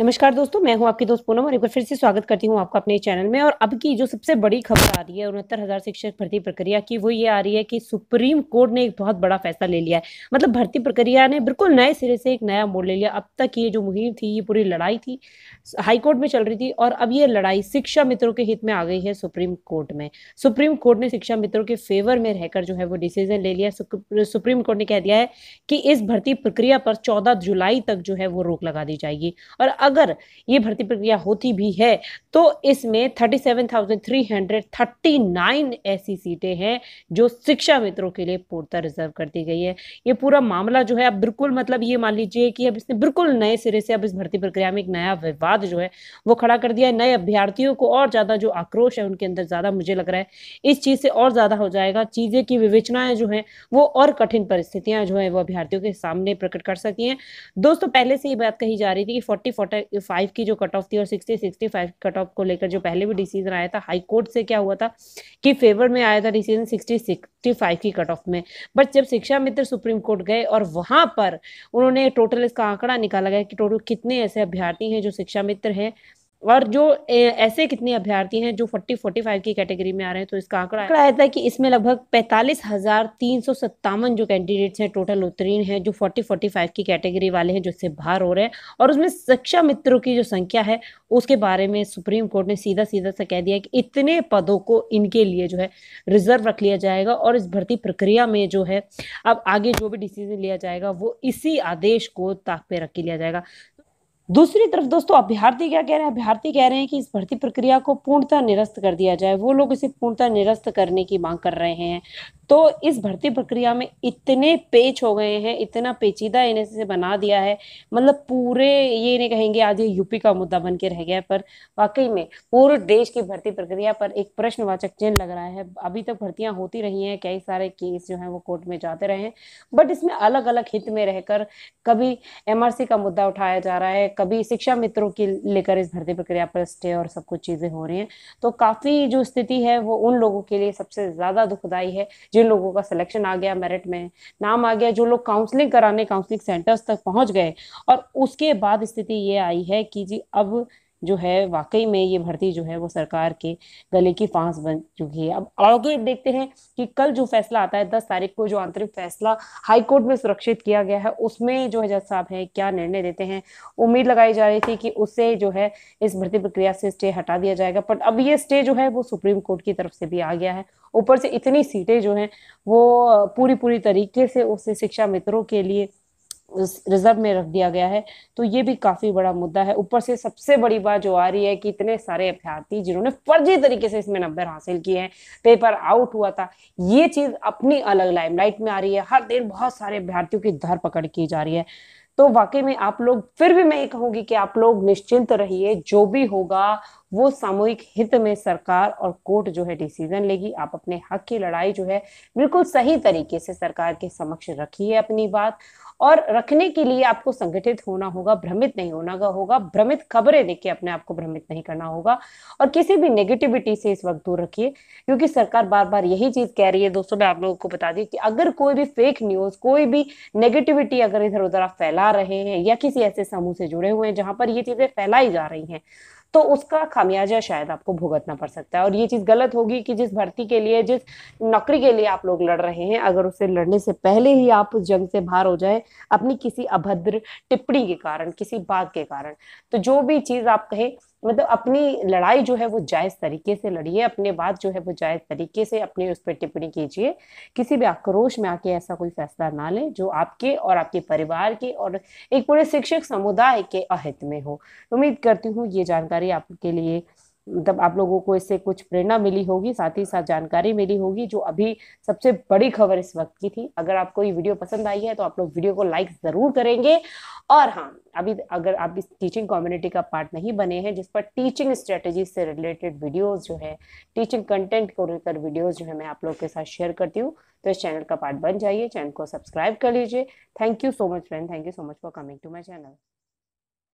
नमस्कार दोस्तों मैं हूं आपकी दोस्त पूनम और एक बार फिर से स्वागत करती हूं आपका अपने चैनल में और अब की जो सबसे बड़ी खबर आ रही है उनहत्तर हज़ार शिक्षक भर्ती प्रक्रिया की वो ये आ रही है कि सुप्रीम कोर्ट ने एक बहुत बड़ा फैसला ले लिया है मतलब भर्ती प्रक्रिया ने बिल्कुल नए सिरे से एक नया मोड़ ले लिया अब तक ये जो मुहिम थी ये पूरी लड़ाई थी हाईकोर्ट में चल रही थी और अब ये लड़ाई शिक्षा मित्रों के हित में आ गई है सुप्रीम कोर्ट में सुप्रीम कोर्ट ने शिक्षा मित्रों के फेवर में रहकर जो है वो डिसीजन ले लिया सुप्रीम कोर्ट ने कह दिया है कि इस भर्ती प्रक्रिया पर चौदह जुलाई तक जो है वो रोक लगा दी जाएगी और अगर ये भर्ती प्रक्रिया होती भी है तो इसमें 37,339 ऐसी सीटें हैं जो शिक्षा मित्रों के लिए पूर्णतः रिजर्व कर दी गई है ये पूरा मामला जो है अब बिल्कुल मतलब ये मान लीजिए कि अब इसने बिल्कुल नए सिरे से अब इस भर्ती प्रक्रिया में एक नया विवाद जो है वो खड़ा कर दिया है नए अभ्यर्थियों को और ज़्यादा जो आक्रोश है उनके अंदर ज़्यादा मुझे लग रहा है इस चीज़ से और ज़्यादा हो जाएगा चीज़ें की विवेचनाएं जो हैं वो और कठिन परिस्थितियां जो है वो अभ्यर्थियों के सामने प्रकट कर सकती हैं दोस्तों पहले से ही बात कही जा रही थी कि फोर्टी फोर्टी फाइव फाइव की जो कट ऑफ थी और sixty sixty five cut off को लेकर जो पहले भी डिसीजन आया था हाई कोर्ट से क्या हुआ था कि फेवर में आया था डिसीजन सिक्सटी सिक्सटी फाइव की कट ऑफ में बट जब शिक्षा मित्र सुप्रीम कोर्ट गए और वहाँ पर उन्होंने टोटल इसका आंकड़ा निकाला गया कि टोटल कितने ऐसे अभ्यर्थी हैं जो शिक्षा मित्र हैं और जो ऐसे कितने अभ्यर्थी हैं जो 40 45 की कैटेगरी में आ रहे हैं तो इसका आंकड़ा आया था कि इसमें लगभग पैंतालीस हजार तीन सौ सत्तावन जो कैंडिडेट्स हैं टोटल उत्तीर्ण हैं जो 40 45 की कैटेगरी वाले हैं जो इससे बाहर हो रहे हैं और उसमें शिक्षा मित्रों की जो संख्या है उसके बारे में सुप्रीम कोर्ट ने सीधा सीधा सा कह दिया कि इतने पदों को इनके लिए जो है रिजर्व रख लिया जाएगा और इस भर्ती प्रक्रिया में जो है अब आगे जो भी डिसीजन लिया जाएगा वो इसी आदेश को ताक पे रख लिया जाएगा दूसरी तरफ दोस्तों अभ्यार्थी क्या कह रहे हैं अभ्यार्थी कह रहे हैं कि इस भर्ती प्रक्रिया को पूर्णतः निरस्त कर दिया जाए वो लोग इसे पूर्णतः निरस्त करने की मांग कर रहे हैं तो इस भर्ती प्रक्रिया में इतने पेच हो गए हैं इतना पेचीदा इन्हें से बना दिया है मतलब पूरे ये नहीं कहेंगे आज ये यूपी का मुद्दा बन के रह गया पर वाकई में पूरे देश की भर्ती प्रक्रिया पर एक प्रश्नवाचक चिन्ह लग रहा है अभी तक भर्तियां होती रही हैं कई सारे केस जो हैं वो कोर्ट में जाते रहे हैं बट इसमें अलग अलग हित में रहकर कभी एमआरसी का मुद्दा उठाया जा रहा है कभी शिक्षा मित्रों की लेकर इस भर्ती प्रक्रिया पर स्टे और सब कुछ चीजें हो रही हैं तो काफी जो स्थिति है वो उन लोगों के लिए सबसे ज्यादा दुखदायी है जिन लोगों का सिलेक्शन आ गया मेरिट में नाम आ गया जो लोग काउंसलिंग कराने काउंसलिंग सेंटर्स तक पहुंच गए और उसके बाद स्थिति ये आई है कि जी अब जो है वाकई में ये भर्ती जो है वो सरकार के गले की फांस बन चुकी है अब आगे देखते हैं कि कल जो फैसला आता है दस तारीख को जो आंतरिक फैसला हाईकोर्ट में सुरक्षित किया गया है उसमें जो है जज साहब है क्या निर्णय देते हैं उम्मीद लगाई जा रही थी कि उससे जो है इस भर्ती प्रक्रिया से स्टे हटा दिया जाएगा बट अब ये स्टे जो है वो सुप्रीम कोर्ट की तरफ से भी आ गया है ऊपर से इतनी सीटें जो हैं वो पूरी पूरी तरीके से उस शिक्षा मित्रों के लिए रिजर्व में रख दिया गया है तो ये भी काफी बड़ा मुद्दा है ऊपर से सबसे बड़ी बात जो आ रही है कि इतने सारे अभ्यर्थी जिन्होंने फर्जी तरीके से इसमें नंबर हासिल किए हैं पेपर आउट हुआ था ये चीज अपनी अलग लाइमलाइट में आ रही है हर दिन बहुत सारे अभ्यर्थियों की धर पकड़ की जा रही है तो वाकई में आप लोग फिर भी मैं ये कहूंगी कि आप लोग निश्चिंत रहिए जो भी होगा वो सामूहिक हित में सरकार और कोर्ट जो है डिसीजन लेगी आप अपने हक की लड़ाई जो है बिल्कुल सही तरीके से सरकार के समक्ष रखिए अपनी बात और रखने के लिए आपको संगठित होना होगा भ्रमित नहीं होना होगा भ्रमित खबरें के अपने आप को भ्रमित नहीं करना होगा और किसी भी नेगेटिविटी से इस वक्त दूर रखिए क्योंकि सरकार बार बार यही चीज कह रही है दोस्तों मैं आप लोगों को बता दी कि अगर कोई भी फेक न्यूज कोई भी नेगेटिविटी अगर इधर उधर आप फैला रहे हैं या किसी ऐसे समूह से जुड़े हुए हैं जहां पर ये चीजें फैलाई जा रही हैं तो उसका खामियाजा शायद आपको भुगतना पड़ सकता है और ये चीज़ गलत होगी कि जिस भर्ती के लिए जिस नौकरी के लिए आप लोग लड़ रहे हैं अगर उसे लड़ने से पहले ही आप उस जंग से बाहर हो जाए अपनी किसी अभद्र टिप्पणी के कारण किसी बात के कारण तो जो भी चीज़ आप कहें मतलब अपनी लड़ाई जो है वो जायज तरीके से लड़िए अपने बात जो है वो जायज तरीके से अपने उस पर टिप्पणी कीजिए किसी भी आक्रोश में आके ऐसा कोई फैसला ना लें जो आपके और आपके परिवार के और एक पूरे शिक्षक समुदाय के अहित में हो उम्मीद करती हूँ ये जानकारी आपके लिए मतलब आप लोगों को इससे कुछ प्रेरणा मिली होगी साथ ही साथ जानकारी मिली होगी जो अभी सबसे बड़ी खबर इस वक्त की थी अगर आपको ये वीडियो पसंद आई है तो आप लोग वीडियो को लाइक जरूर करेंगे और हाँ अभी अगर आप इस टीचिंग कम्युनिटी का पार्ट नहीं बने हैं जिस पर टीचिंग स्ट्रेटजी से रिलेटेड वीडियोस जो है टीचिंग कंटेंट को लेकर वीडियोस जो है मैं आप लोग के साथ शेयर करती हूँ तो इस चैनल का पार्ट बन जाइए चैनल को सब्सक्राइब कर लीजिए thank you so much friend thank you so much for coming to my channel